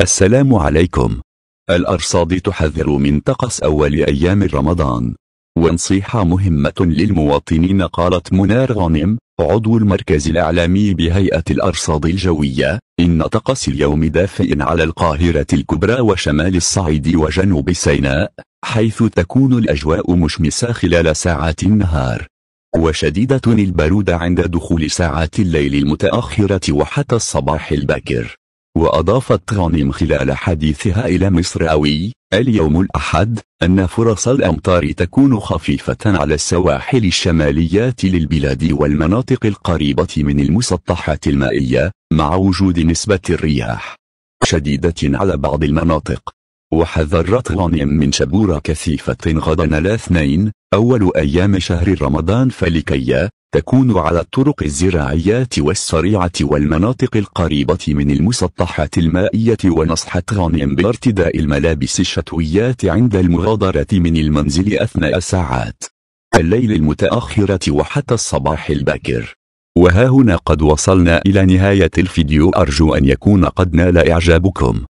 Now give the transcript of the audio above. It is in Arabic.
السلام عليكم الأرصاد تحذر من طقس أول أيام رمضان ونصيحة مهمة للمواطنين قالت منار غانم عضو المركز الإعلامي بهيئة الأرصاد الجوية إن طقس اليوم دافئ على القاهرة الكبرى وشمال الصعيد وجنوب سيناء حيث تكون الأجواء مشمسة خلال ساعات النهار وشديدة البرودة عند دخول ساعات الليل المتأخرة وحتى الصباح الباكر وأضافت غانم خلال حديثها إلى مصراوي اليوم الأحد أن فرص الأمطار تكون خفيفة على السواحل الشماليات للبلاد والمناطق القريبة من المسطحات المائية مع وجود نسبة الرياح شديدة على بعض المناطق وحذرت غانم من شبورة كثيفة غدا الاثنين أول أيام شهر رمضان فلكي تكون على الطرق الزراعية والسريعة والمناطق القريبة من المسطحات المائية ونصحة غانم بارتداء الملابس الشتوية عند المغادرة من المنزل أثناء ساعات الليل المتأخرة وحتى الصباح الباكر وها هنا قد وصلنا إلى نهاية الفيديو أرجو أن يكون قد نال إعجابكم